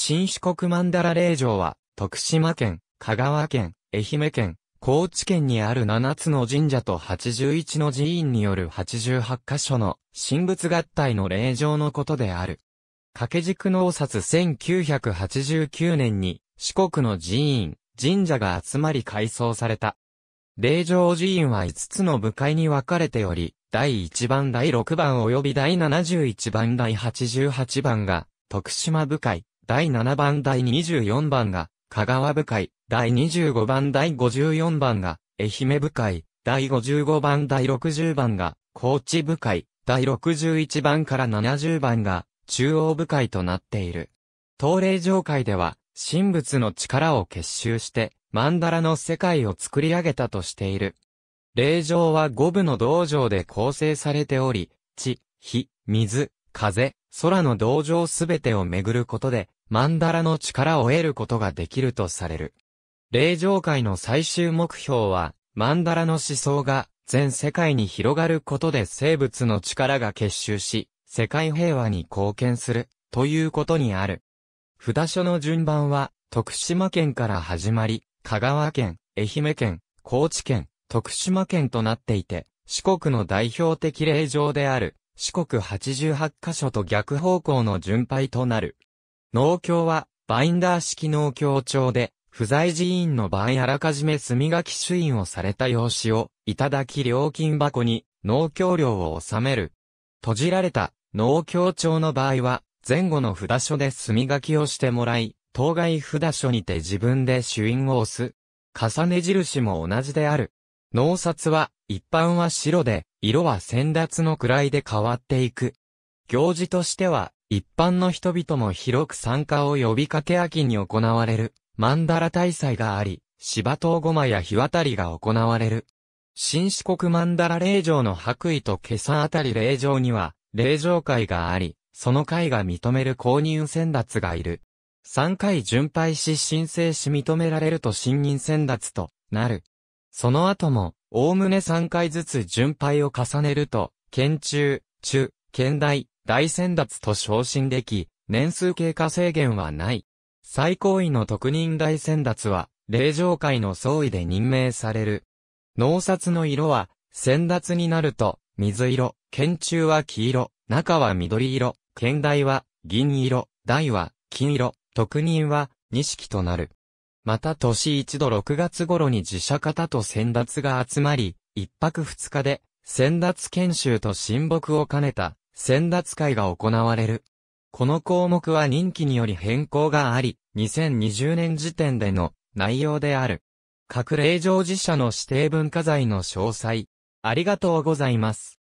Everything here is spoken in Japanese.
新四国曼荼羅霊場は、徳島県、香川県、愛媛県、高知県にある7つの神社と81の寺院による88カ所の神仏合体の霊場のことである。掛け軸のお札1989年に四国の寺院、神社が集まり改装された。霊場寺院は5つの部会に分かれており、第1番第6番及び第71番第88番が徳島部会、第7番第24番が、香川部会、第25番第54番が、愛媛部会、第55番第60番が、高知部会、第61番から70番が、中央部会となっている。東霊上会では、神仏の力を結集して、曼荼羅の世界を作り上げたとしている。霊場は五部の道場で構成されており、地、火、水、風、空の道場すべてをめぐることで、マンダラの力を得ることができるとされる。霊場会の最終目標は、マンダラの思想が全世界に広がることで生物の力が結集し、世界平和に貢献する、ということにある。札所の順番は、徳島県から始まり、香川県、愛媛県、高知県、徳島県となっていて、四国の代表的霊場である、四国88カ所と逆方向の順配となる。農協は、バインダー式農協帳で、不在寺院の場合あらかじめ墨書き主印をされた用紙を、いただき料金箱に、農協料を納める。閉じられた、農協帳の場合は、前後の札所で墨書きをしてもらい、当該札所にて自分で主印を押す。重ね印も同じである。農札は、一般は白で、色は先達の位で変わっていく。行事としては、一般の人々も広く参加を呼びかけ秋に行われる、曼荼羅大祭があり、芝ごまや日渡りが行われる。新四国曼荼ラ霊場の白衣と今朝あたり霊場には、霊場会があり、その会が認める公認選達がいる。3回巡拝し申請し認められると新任選達となる。その後も、おおむね3回ずつ巡拝を重ねると、県中、中、県大、大先達と昇進でき、年数経過制限はない。最高位の特任大先達は、霊場会の総意で任命される。脳札の色は、先達になると、水色、剣中は黄色、中は緑色、剣台は銀色、台は金色、特任は錦となる。また年一度6月頃に自社方と先達が集まり、一泊二日で、先達研修と親睦を兼ねた選奪会が行われる。この項目は任期により変更があり、2020年時点での内容である。各れ常事者の指定文化財の詳細。ありがとうございます。